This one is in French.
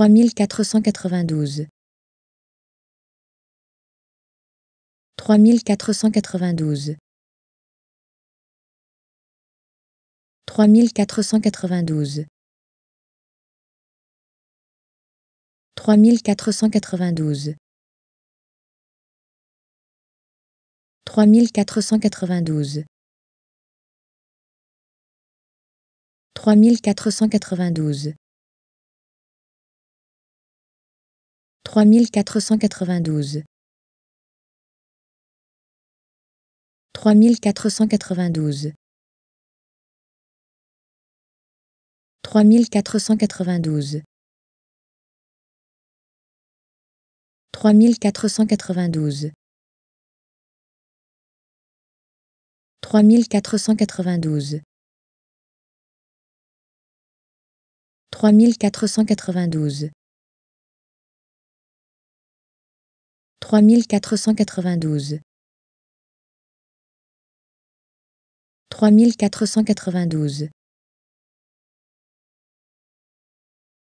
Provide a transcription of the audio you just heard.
3492 3492 3492 3492 3492 3492 3492 3492 3492 3492 3492 3492 3492 3492